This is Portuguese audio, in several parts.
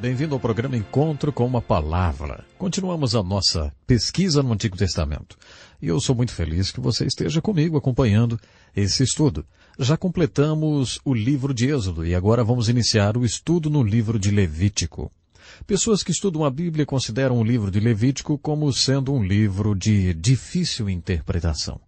Bem-vindo ao programa Encontro com uma Palavra. Continuamos a nossa pesquisa no Antigo Testamento. E eu sou muito feliz que você esteja comigo acompanhando esse estudo. Já completamos o livro de Êxodo e agora vamos iniciar o estudo no livro de Levítico. Pessoas que estudam a Bíblia consideram o livro de Levítico como sendo um livro de difícil interpretação.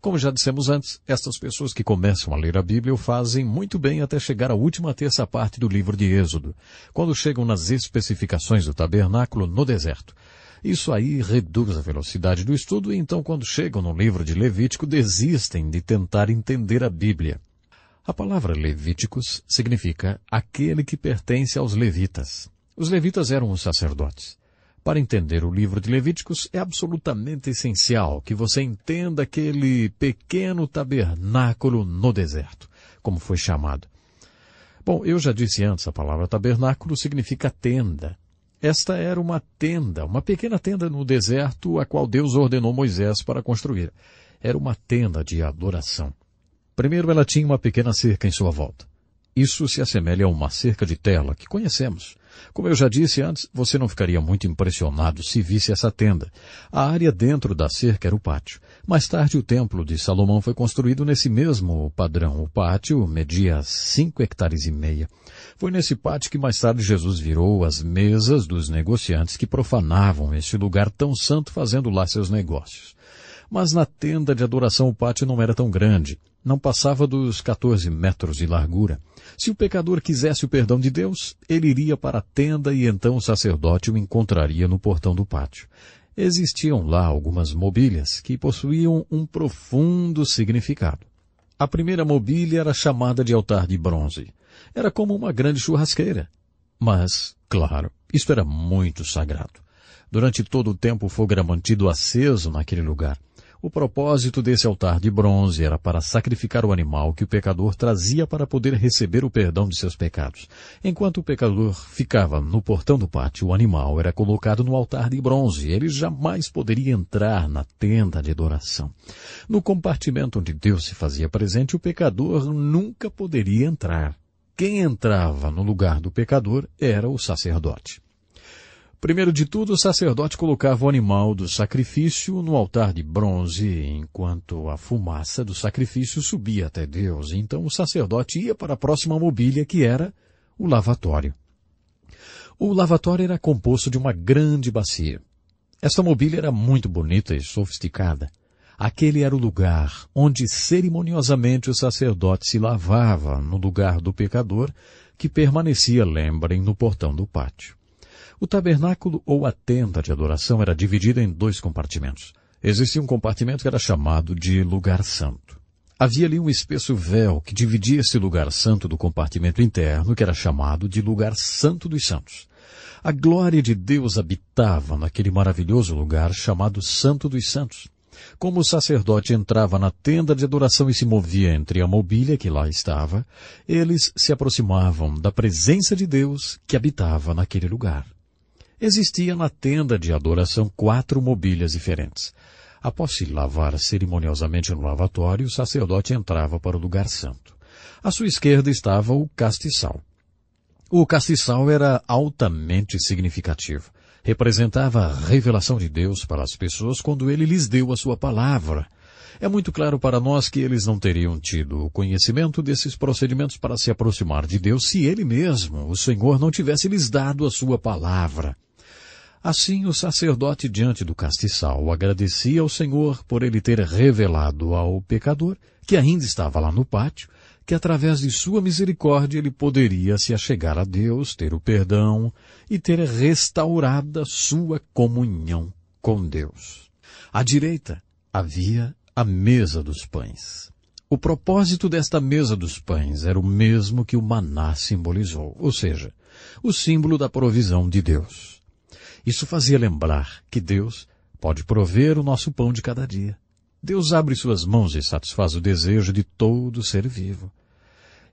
Como já dissemos antes, estas pessoas que começam a ler a Bíblia o fazem muito bem até chegar à última terça parte do livro de Êxodo, quando chegam nas especificações do tabernáculo no deserto. Isso aí reduz a velocidade do estudo e então quando chegam no livro de Levítico desistem de tentar entender a Bíblia. A palavra Levíticos significa aquele que pertence aos levitas. Os levitas eram os sacerdotes. Para entender o livro de Levíticos, é absolutamente essencial que você entenda aquele pequeno tabernáculo no deserto, como foi chamado. Bom, eu já disse antes, a palavra tabernáculo significa tenda. Esta era uma tenda, uma pequena tenda no deserto, a qual Deus ordenou Moisés para construir. Era uma tenda de adoração. Primeiro, ela tinha uma pequena cerca em sua volta. Isso se assemelha a uma cerca de tela que conhecemos. Como eu já disse antes, você não ficaria muito impressionado se visse essa tenda. A área dentro da cerca era o pátio. Mais tarde, o templo de Salomão foi construído nesse mesmo padrão. O pátio media cinco hectares e meia. Foi nesse pátio que mais tarde Jesus virou as mesas dos negociantes que profanavam este lugar tão santo fazendo lá seus negócios. Mas na tenda de adoração o pátio não era tão grande. Não passava dos 14 metros de largura. Se o pecador quisesse o perdão de Deus, ele iria para a tenda e então o sacerdote o encontraria no portão do pátio. Existiam lá algumas mobílias que possuíam um profundo significado. A primeira mobília era chamada de altar de bronze. Era como uma grande churrasqueira. Mas, claro, isto era muito sagrado. Durante todo o tempo o fogo era mantido aceso naquele lugar. O propósito desse altar de bronze era para sacrificar o animal que o pecador trazia para poder receber o perdão de seus pecados. Enquanto o pecador ficava no portão do pátio, o animal era colocado no altar de bronze. Ele jamais poderia entrar na tenda de adoração. No compartimento onde Deus se fazia presente, o pecador nunca poderia entrar. Quem entrava no lugar do pecador era o sacerdote. Primeiro de tudo, o sacerdote colocava o animal do sacrifício no altar de bronze, enquanto a fumaça do sacrifício subia até Deus. Então o sacerdote ia para a próxima mobília, que era o lavatório. O lavatório era composto de uma grande bacia. Esta mobília era muito bonita e sofisticada. Aquele era o lugar onde cerimoniosamente o sacerdote se lavava no lugar do pecador, que permanecia, lembrem, no portão do pátio. O tabernáculo ou a tenda de adoração era dividida em dois compartimentos. Existia um compartimento que era chamado de lugar santo. Havia ali um espesso véu que dividia esse lugar santo do compartimento interno, que era chamado de lugar santo dos santos. A glória de Deus habitava naquele maravilhoso lugar chamado Santo dos Santos. Como o sacerdote entrava na tenda de adoração e se movia entre a mobília que lá estava, eles se aproximavam da presença de Deus que habitava naquele lugar. Existia na tenda de adoração quatro mobílias diferentes. Após se lavar cerimoniosamente no lavatório, o sacerdote entrava para o lugar santo. À sua esquerda estava o castiçal. O castiçal era altamente significativo. Representava a revelação de Deus para as pessoas quando ele lhes deu a sua palavra. É muito claro para nós que eles não teriam tido o conhecimento desses procedimentos para se aproximar de Deus se ele mesmo, o Senhor, não tivesse lhes dado a sua palavra. Assim, o sacerdote diante do castiçal agradecia ao Senhor por ele ter revelado ao pecador, que ainda estava lá no pátio, que através de sua misericórdia ele poderia se achegar a Deus, ter o perdão e ter restaurada sua comunhão com Deus. À direita havia a mesa dos pães. O propósito desta mesa dos pães era o mesmo que o maná simbolizou, ou seja, o símbolo da provisão de Deus. Isso fazia lembrar que Deus pode prover o nosso pão de cada dia. Deus abre suas mãos e satisfaz o desejo de todo ser vivo.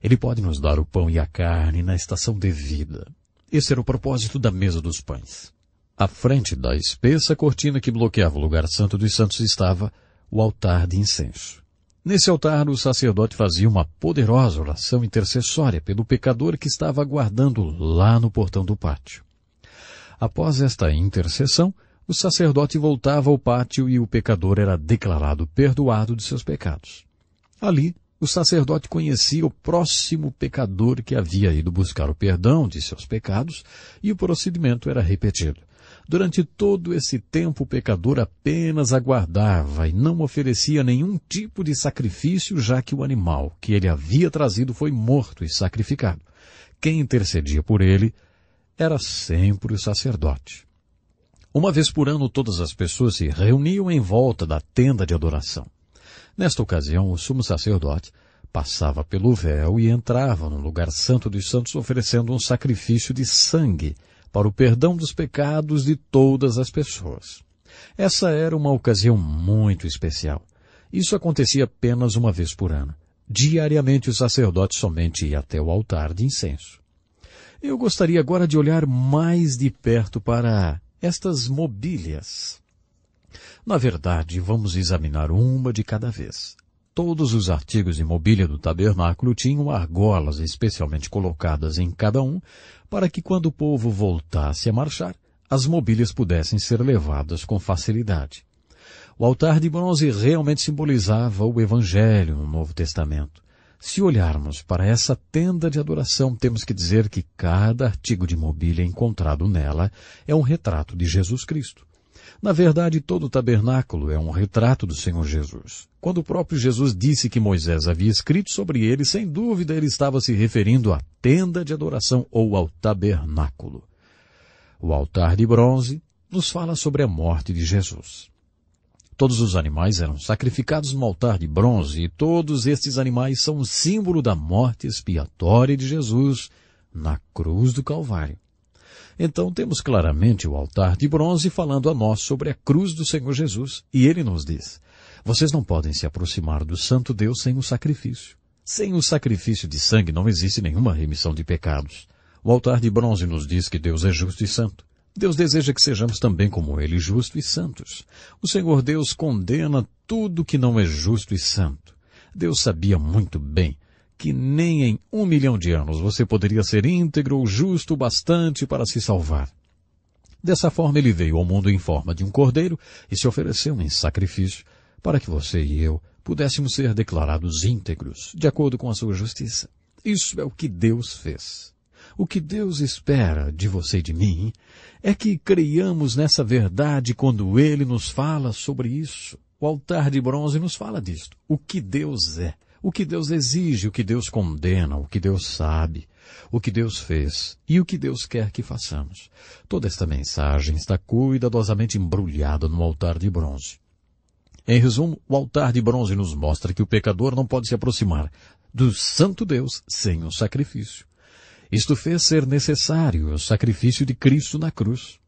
Ele pode nos dar o pão e a carne na estação devida. Esse era o propósito da mesa dos pães. À frente da espessa cortina que bloqueava o lugar santo dos santos estava o altar de incenso. Nesse altar, o sacerdote fazia uma poderosa oração intercessória pelo pecador que estava aguardando lá no portão do pátio. Após esta intercessão, o sacerdote voltava ao pátio e o pecador era declarado perdoado de seus pecados. Ali, o sacerdote conhecia o próximo pecador que havia ido buscar o perdão de seus pecados e o procedimento era repetido. Durante todo esse tempo, o pecador apenas aguardava e não oferecia nenhum tipo de sacrifício, já que o animal que ele havia trazido foi morto e sacrificado. Quem intercedia por ele era sempre o sacerdote. Uma vez por ano, todas as pessoas se reuniam em volta da tenda de adoração. Nesta ocasião, o sumo sacerdote passava pelo véu e entrava no lugar santo dos santos oferecendo um sacrifício de sangue para o perdão dos pecados de todas as pessoas. Essa era uma ocasião muito especial. Isso acontecia apenas uma vez por ano. Diariamente o sacerdote somente ia até o altar de incenso. Eu gostaria agora de olhar mais de perto para estas mobílias. Na verdade, vamos examinar uma de cada vez. Todos os artigos de mobília do tabernáculo tinham argolas especialmente colocadas em cada um, para que quando o povo voltasse a marchar, as mobílias pudessem ser levadas com facilidade. O altar de bronze realmente simbolizava o Evangelho no Novo Testamento. Se olharmos para essa tenda de adoração, temos que dizer que cada artigo de mobília encontrado nela é um retrato de Jesus Cristo. Na verdade, todo o tabernáculo é um retrato do Senhor Jesus. Quando o próprio Jesus disse que Moisés havia escrito sobre ele, sem dúvida ele estava se referindo à tenda de adoração ou ao tabernáculo. O altar de bronze nos fala sobre a morte de Jesus. Todos os animais eram sacrificados no altar de bronze, e todos estes animais são um símbolo da morte expiatória de Jesus na cruz do Calvário. Então temos claramente o altar de bronze falando a nós sobre a cruz do Senhor Jesus, e ele nos diz: Vocês não podem se aproximar do Santo Deus sem o sacrifício. Sem o sacrifício de sangue não existe nenhuma remissão de pecados. O altar de bronze nos diz que Deus é justo e santo. Deus deseja que sejamos também como Ele, justos e santos. O Senhor Deus condena tudo que não é justo e santo. Deus sabia muito bem que nem em um milhão de anos você poderia ser íntegro ou justo o bastante para se salvar. Dessa forma, ele veio ao mundo em forma de um cordeiro e se ofereceu em sacrifício para que você e eu pudéssemos ser declarados íntegros, de acordo com a sua justiça. Isso é o que Deus fez. O que Deus espera de você e de mim é que creiamos nessa verdade quando Ele nos fala sobre isso. O altar de bronze nos fala disto. O que Deus é, o que Deus exige, o que Deus condena, o que Deus sabe, o que Deus fez e o que Deus quer que façamos. Toda esta mensagem está cuidadosamente embrulhada no altar de bronze. Em resumo, o altar de bronze nos mostra que o pecador não pode se aproximar do santo Deus sem o sacrifício. Isto fez ser necessário o sacrifício de Cristo na cruz.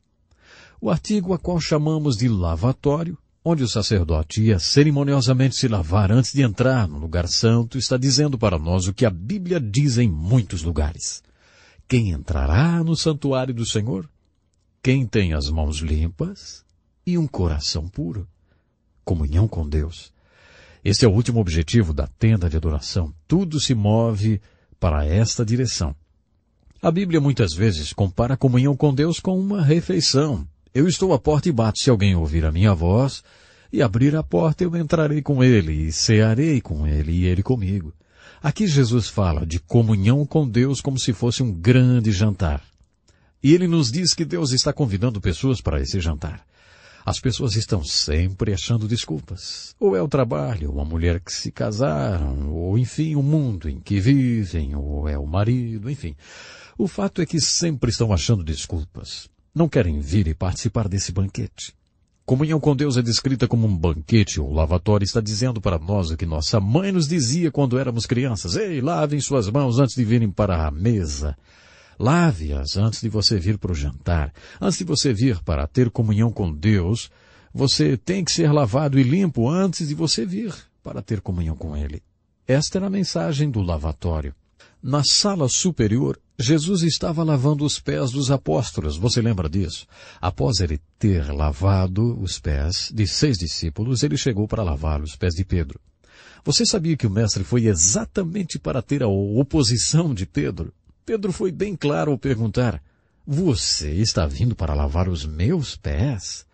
O artigo a qual chamamos de lavatório, onde o sacerdote ia cerimoniosamente se lavar antes de entrar no lugar santo, está dizendo para nós o que a Bíblia diz em muitos lugares. Quem entrará no santuário do Senhor? Quem tem as mãos limpas e um coração puro. Comunhão com Deus. Este é o último objetivo da tenda de adoração. Tudo se move para esta direção. A Bíblia muitas vezes compara a comunhão com Deus com uma refeição. Eu estou à porta e bato. Se alguém ouvir a minha voz e abrir a porta, eu entrarei com ele e cearei com ele e ele comigo. Aqui Jesus fala de comunhão com Deus como se fosse um grande jantar. E ele nos diz que Deus está convidando pessoas para esse jantar. As pessoas estão sempre achando desculpas. Ou é o trabalho, ou a mulher que se casaram, ou enfim, o mundo em que vivem, ou é o marido, enfim. O fato é que sempre estão achando desculpas. Não querem vir e participar desse banquete. Comunhão com Deus é descrita como um banquete ou lavatório está dizendo para nós o que nossa mãe nos dizia quando éramos crianças. Ei, lavem suas mãos antes de virem para a mesa. Lave-as antes de você vir para o jantar. Antes de você vir para ter comunhão com Deus, você tem que ser lavado e limpo antes de você vir para ter comunhão com Ele. Esta era a mensagem do lavatório. Na sala superior, Jesus estava lavando os pés dos apóstolos, você lembra disso? Após ele ter lavado os pés de seis discípulos, ele chegou para lavar os pés de Pedro. Você sabia que o mestre foi exatamente para ter a oposição de Pedro? Pedro foi bem claro ao perguntar, Você está vindo para lavar os meus pés?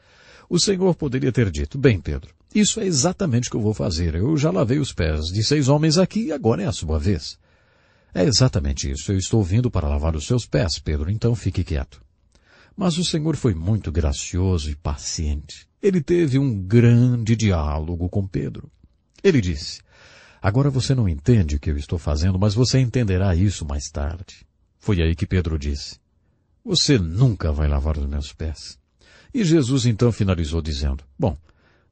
O Senhor poderia ter dito, Bem, Pedro, isso é exatamente o que eu vou fazer. Eu já lavei os pés de seis homens aqui e agora é a sua vez. É exatamente isso. Eu estou vindo para lavar os seus pés, Pedro, então fique quieto. Mas o Senhor foi muito gracioso e paciente. Ele teve um grande diálogo com Pedro. Ele disse, Agora você não entende o que eu estou fazendo, mas você entenderá isso mais tarde. Foi aí que Pedro disse: Você nunca vai lavar os meus pés. E Jesus então finalizou dizendo: Bom,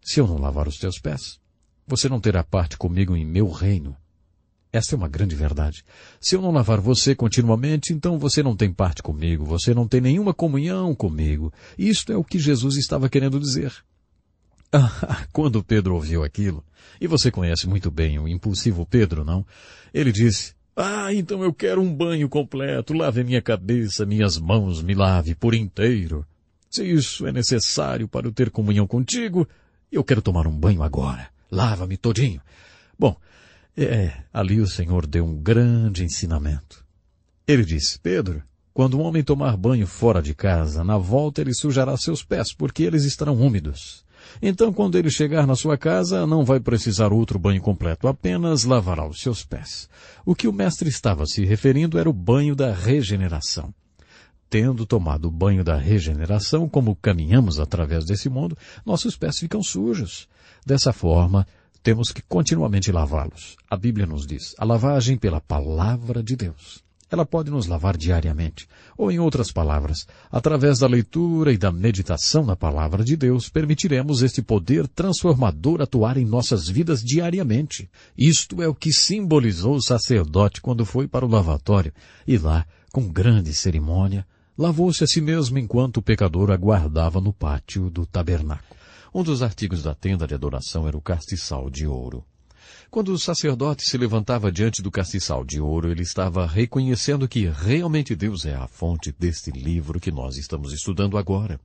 se eu não lavar os teus pés, você não terá parte comigo em meu reino. Esta é uma grande verdade. Se eu não lavar você continuamente, então você não tem parte comigo, você não tem nenhuma comunhão comigo. Isto é o que Jesus estava querendo dizer. Quando Pedro ouviu aquilo, e você conhece muito bem o impulsivo Pedro, não? Ele disse, ah, então eu quero um banho completo, lave minha cabeça, minhas mãos, me lave por inteiro. Se isso é necessário para eu ter comunhão contigo, eu quero tomar um banho agora. Lava-me todinho. Bom, é, ali o Senhor deu um grande ensinamento. Ele disse, Pedro, quando um homem tomar banho fora de casa, na volta ele sujará seus pés, porque eles estarão úmidos. Então, quando ele chegar na sua casa, não vai precisar outro banho completo, apenas lavará os seus pés. O que o mestre estava se referindo era o banho da regeneração. Tendo tomado o banho da regeneração, como caminhamos através desse mundo, nossos pés ficam sujos. Dessa forma, temos que continuamente lavá-los. A Bíblia nos diz a lavagem pela palavra de Deus. Ela pode nos lavar diariamente. Ou, em outras palavras, através da leitura e da meditação na palavra de Deus, permitiremos este poder transformador atuar em nossas vidas diariamente. Isto é o que simbolizou o sacerdote quando foi para o lavatório e lá, com grande cerimônia, lavou-se a si mesmo enquanto o pecador aguardava no pátio do tabernáculo. Um dos artigos da tenda de adoração era o castiçal de ouro. Quando o sacerdote se levantava diante do castiçal de ouro, ele estava reconhecendo que realmente Deus é a fonte deste livro que nós estamos estudando agora.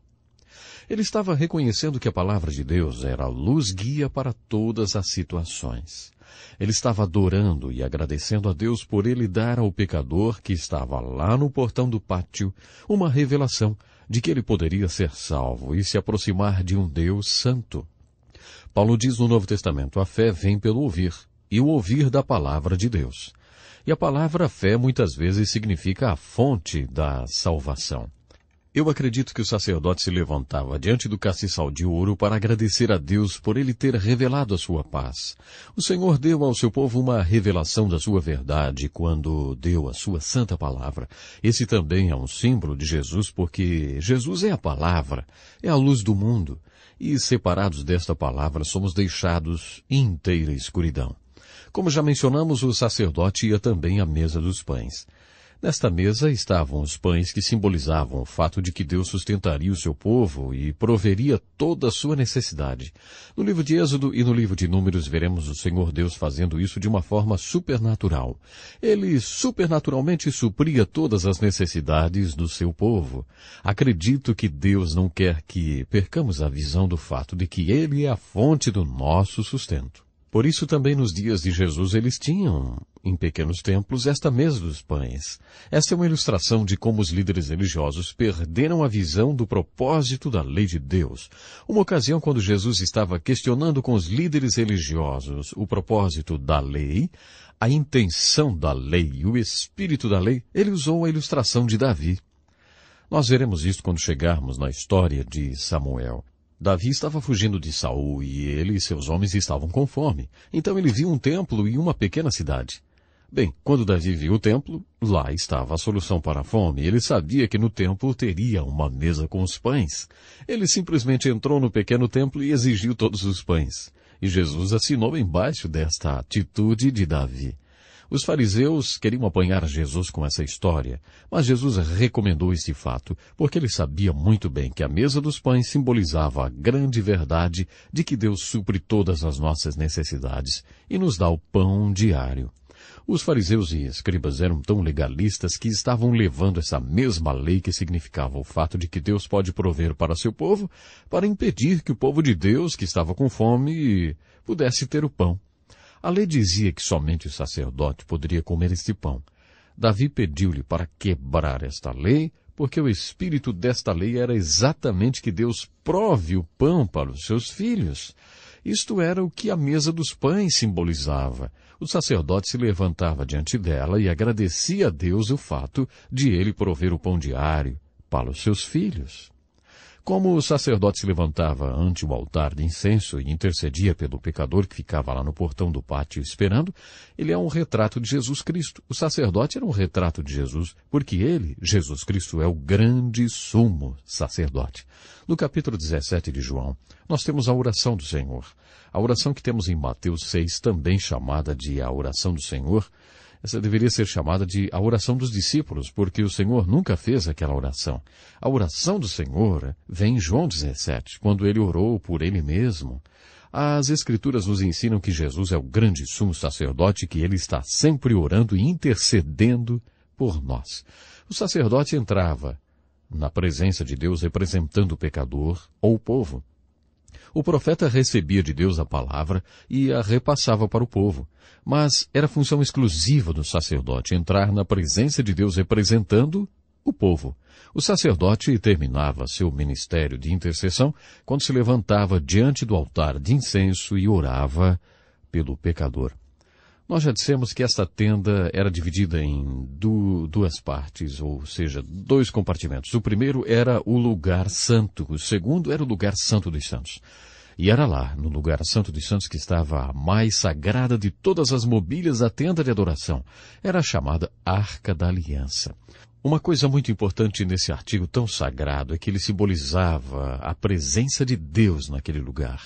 Ele estava reconhecendo que a palavra de Deus era a luz guia para todas as situações. Ele estava adorando e agradecendo a Deus por ele dar ao pecador que estava lá no portão do pátio uma revelação de que ele poderia ser salvo e se aproximar de um Deus santo. Paulo diz no Novo Testamento, a fé vem pelo ouvir, e o ouvir da palavra de Deus. E a palavra fé muitas vezes significa a fonte da salvação. Eu acredito que o sacerdote se levantava diante do castiçal de ouro para agradecer a Deus por ele ter revelado a sua paz. O Senhor deu ao seu povo uma revelação da sua verdade quando deu a sua santa palavra. Esse também é um símbolo de Jesus porque Jesus é a palavra, é a luz do mundo e separados desta palavra somos deixados inteira escuridão. Como já mencionamos, o sacerdote ia também à mesa dos pães. Nesta mesa estavam os pães que simbolizavam o fato de que Deus sustentaria o seu povo e proveria toda a sua necessidade. No livro de Êxodo e no livro de Números veremos o Senhor Deus fazendo isso de uma forma supernatural. Ele supernaturalmente supria todas as necessidades do seu povo. Acredito que Deus não quer que percamos a visão do fato de que Ele é a fonte do nosso sustento. Por isso também nos dias de Jesus eles tinham, em pequenos templos, esta mesa dos pães. Esta é uma ilustração de como os líderes religiosos perderam a visão do propósito da lei de Deus. Uma ocasião quando Jesus estava questionando com os líderes religiosos o propósito da lei, a intenção da lei e o espírito da lei, ele usou a ilustração de Davi. Nós veremos isso quando chegarmos na história de Samuel. Davi estava fugindo de Saul e ele e seus homens estavam com fome. Então ele viu um templo e uma pequena cidade. Bem, quando Davi viu o templo, lá estava a solução para a fome. Ele sabia que no templo teria uma mesa com os pães. Ele simplesmente entrou no pequeno templo e exigiu todos os pães. E Jesus assinou embaixo desta atitude de Davi. Os fariseus queriam apanhar Jesus com essa história, mas Jesus recomendou esse fato, porque ele sabia muito bem que a mesa dos pães simbolizava a grande verdade de que Deus supre todas as nossas necessidades e nos dá o pão diário. Os fariseus e escribas eram tão legalistas que estavam levando essa mesma lei que significava o fato de que Deus pode prover para seu povo, para impedir que o povo de Deus, que estava com fome, pudesse ter o pão. A lei dizia que somente o sacerdote poderia comer este pão. Davi pediu-lhe para quebrar esta lei, porque o espírito desta lei era exatamente que Deus prove o pão para os seus filhos. Isto era o que a mesa dos pães simbolizava. O sacerdote se levantava diante dela e agradecia a Deus o fato de ele prover o pão diário para os seus filhos. Como o sacerdote se levantava ante o altar de incenso e intercedia pelo pecador que ficava lá no portão do pátio esperando, ele é um retrato de Jesus Cristo. O sacerdote era um retrato de Jesus, porque ele, Jesus Cristo, é o grande sumo sacerdote. No capítulo 17 de João, nós temos a oração do Senhor. A oração que temos em Mateus 6, também chamada de a oração do Senhor, essa deveria ser chamada de a oração dos discípulos, porque o Senhor nunca fez aquela oração. A oração do Senhor vem em João 17, quando ele orou por ele mesmo. As Escrituras nos ensinam que Jesus é o grande sumo sacerdote, que ele está sempre orando e intercedendo por nós. O sacerdote entrava na presença de Deus representando o pecador ou o povo o profeta recebia de Deus a palavra e a repassava para o povo, mas era função exclusiva do sacerdote entrar na presença de Deus representando o povo. O sacerdote terminava seu ministério de intercessão quando se levantava diante do altar de incenso e orava pelo pecador. Nós já dissemos que esta tenda era dividida em duas partes, ou seja, dois compartimentos. O primeiro era o lugar santo, o segundo era o lugar santo dos santos. E era lá, no lugar santo dos santos, que estava a mais sagrada de todas as mobílias da tenda de adoração. Era chamada Arca da Aliança. Uma coisa muito importante nesse artigo tão sagrado é que ele simbolizava a presença de Deus naquele lugar.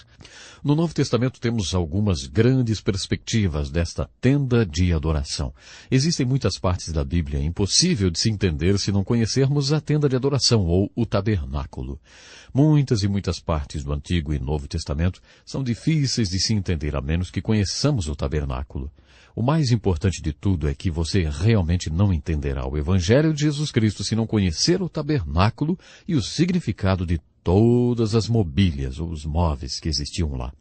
No Novo Testamento temos algumas grandes perspectivas desta tenda de adoração. Existem muitas partes da Bíblia impossível de se entender se não conhecermos a tenda de adoração ou o tabernáculo. Muitas e muitas partes do Antigo e Novo Testamento são difíceis de se entender a menos que conheçamos o tabernáculo. O mais importante de tudo é que você realmente não entenderá o Evangelho de Jesus Cristo se não conhecer o tabernáculo e o significado de todas as mobílias ou os móveis que existiam lá.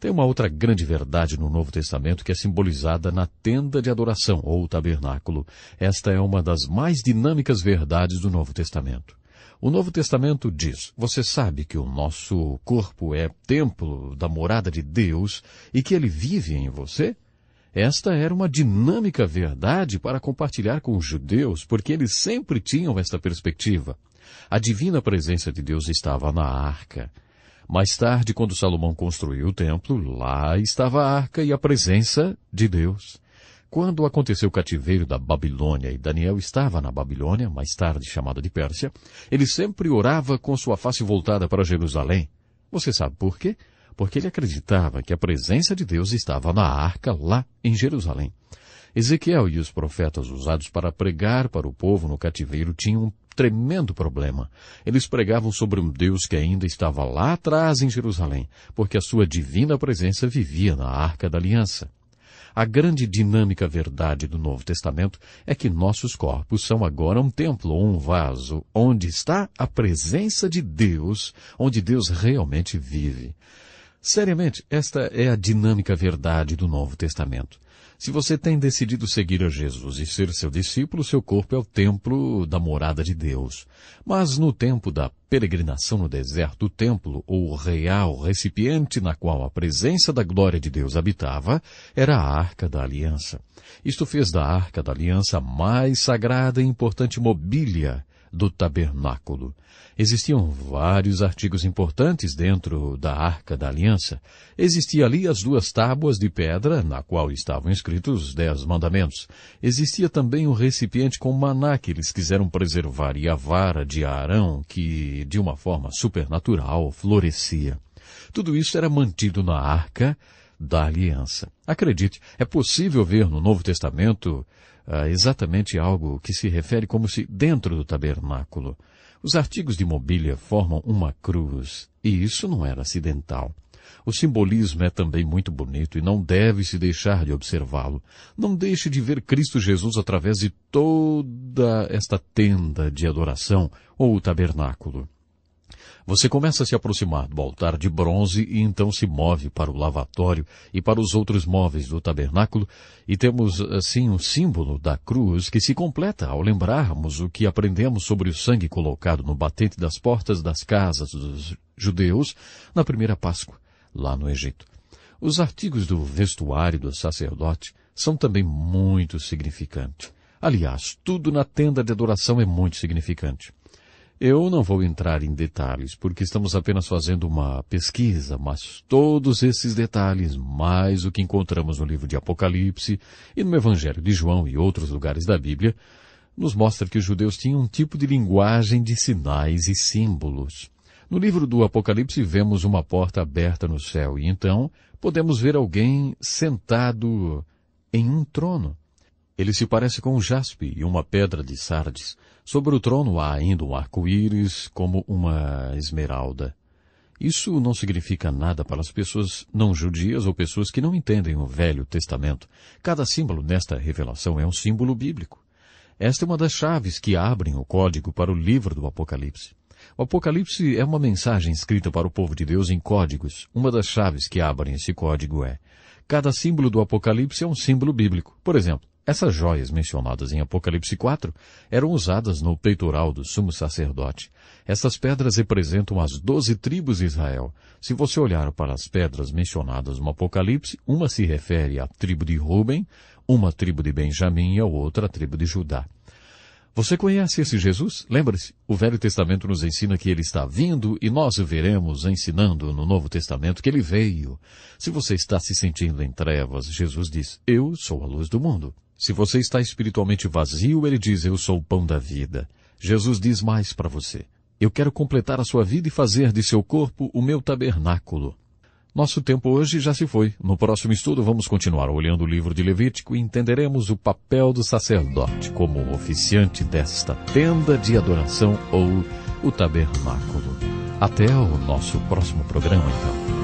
Tem uma outra grande verdade no Novo Testamento que é simbolizada na tenda de adoração ou tabernáculo. Esta é uma das mais dinâmicas verdades do Novo Testamento. O Novo Testamento diz: Você sabe que o nosso corpo é templo da morada de Deus e que ele vive em você? Esta era uma dinâmica verdade para compartilhar com os judeus, porque eles sempre tinham esta perspectiva. A divina presença de Deus estava na arca. Mais tarde, quando Salomão construiu o templo, lá estava a arca e a presença de Deus. Quando aconteceu o cativeiro da Babilônia e Daniel estava na Babilônia, mais tarde chamada de Pérsia, ele sempre orava com sua face voltada para Jerusalém. Você sabe por quê? porque ele acreditava que a presença de Deus estava na arca lá em Jerusalém. Ezequiel e os profetas usados para pregar para o povo no cativeiro tinham um tremendo problema. Eles pregavam sobre um Deus que ainda estava lá atrás em Jerusalém, porque a sua divina presença vivia na arca da aliança. A grande dinâmica verdade do Novo Testamento é que nossos corpos são agora um templo ou um vaso onde está a presença de Deus, onde Deus realmente vive. Seriamente, esta é a dinâmica verdade do Novo Testamento. Se você tem decidido seguir a Jesus e ser seu discípulo, seu corpo é o templo da morada de Deus. Mas no tempo da peregrinação no deserto, o templo, ou real recipiente na qual a presença da glória de Deus habitava, era a Arca da Aliança. Isto fez da Arca da Aliança a mais sagrada e importante mobília do tabernáculo. Existiam vários artigos importantes dentro da Arca da Aliança. Existia ali as duas tábuas de pedra, na qual estavam escritos os Dez Mandamentos. Existia também o um recipiente com maná que eles quiseram preservar e a vara de Arão, que, de uma forma supernatural, florescia. Tudo isso era mantido na Arca da Aliança. Acredite, é possível ver no Novo Testamento ah, exatamente algo que se refere como se dentro do tabernáculo. Os artigos de mobília formam uma cruz, e isso não era acidental. O simbolismo é também muito bonito e não deve se deixar de observá-lo. Não deixe de ver Cristo Jesus através de toda esta tenda de adoração ou o tabernáculo. Você começa a se aproximar do altar de bronze e então se move para o lavatório e para os outros móveis do tabernáculo, e temos assim um símbolo da cruz que se completa ao lembrarmos o que aprendemos sobre o sangue colocado no batente das portas das casas dos judeus na primeira Páscoa, lá no Egito. Os artigos do vestuário do sacerdote são também muito significantes. Aliás, tudo na tenda de adoração é muito significante. Eu não vou entrar em detalhes, porque estamos apenas fazendo uma pesquisa, mas todos esses detalhes, mais o que encontramos no livro de Apocalipse e no Evangelho de João e outros lugares da Bíblia, nos mostra que os judeus tinham um tipo de linguagem de sinais e símbolos. No livro do Apocalipse vemos uma porta aberta no céu e então podemos ver alguém sentado em um trono. Ele se parece com um jaspe e uma pedra de sardes. Sobre o trono há ainda um arco-íris como uma esmeralda. Isso não significa nada para as pessoas não judias ou pessoas que não entendem o Velho Testamento. Cada símbolo nesta revelação é um símbolo bíblico. Esta é uma das chaves que abrem o código para o livro do Apocalipse. O Apocalipse é uma mensagem escrita para o povo de Deus em códigos. Uma das chaves que abrem esse código é: cada símbolo do Apocalipse é um símbolo bíblico. Por exemplo, essas joias mencionadas em Apocalipse 4 eram usadas no peitoral do sumo sacerdote. Essas pedras representam as doze tribos de Israel. Se você olhar para as pedras mencionadas no Apocalipse, uma se refere à tribo de Ruben, uma tribo de Benjamim e a outra à tribo de Judá. Você conhece esse Jesus? Lembre-se, o Velho Testamento nos ensina que ele está vindo e nós o veremos ensinando no Novo Testamento que ele veio. Se você está se sentindo em trevas, Jesus diz: Eu sou a luz do mundo. Se você está espiritualmente vazio, ele diz: Eu sou o pão da vida. Jesus diz mais para você: Eu quero completar a sua vida e fazer de seu corpo o meu tabernáculo. Nosso tempo hoje já se foi. No próximo estudo vamos continuar olhando o livro de Levítico e entenderemos o papel do sacerdote como oficiante desta tenda de adoração ou o tabernáculo. Até o nosso próximo programa, então.